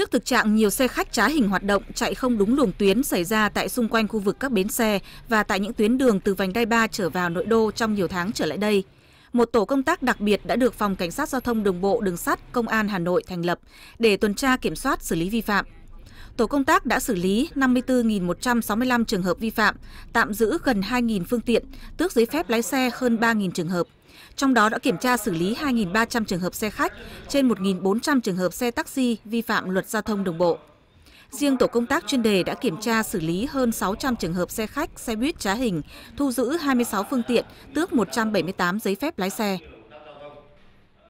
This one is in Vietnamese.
Trước thực trạng nhiều xe khách trá hình hoạt động chạy không đúng luồng tuyến xảy ra tại xung quanh khu vực các bến xe và tại những tuyến đường từ vành đai 3 trở vào nội đô trong nhiều tháng trở lại đây, một tổ công tác đặc biệt đã được Phòng Cảnh sát Giao thông Đường bộ Đường sắt Công an Hà Nội thành lập để tuần tra kiểm soát xử lý vi phạm tổ công tác đã xử lý 54.165 trường hợp vi phạm, tạm giữ gần 2.000 phương tiện, tước giấy phép lái xe hơn 3.000 trường hợp. Trong đó đã kiểm tra xử lý 2.300 trường hợp xe khách, trên 1.400 trường hợp xe taxi vi phạm luật giao thông đường bộ. Riêng tổ công tác chuyên đề đã kiểm tra xử lý hơn 600 trường hợp xe khách, xe buýt trá hình, thu giữ 26 phương tiện, tước 178 giấy phép lái xe.